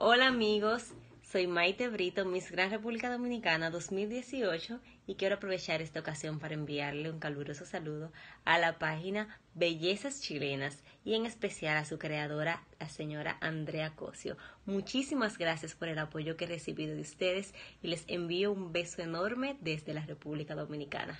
Hola amigos, soy Maite Brito, Miss Gran República Dominicana 2018 y quiero aprovechar esta ocasión para enviarle un caluroso saludo a la página Bellezas Chilenas y en especial a su creadora, la señora Andrea Cosio. Muchísimas gracias por el apoyo que he recibido de ustedes y les envío un beso enorme desde la República Dominicana.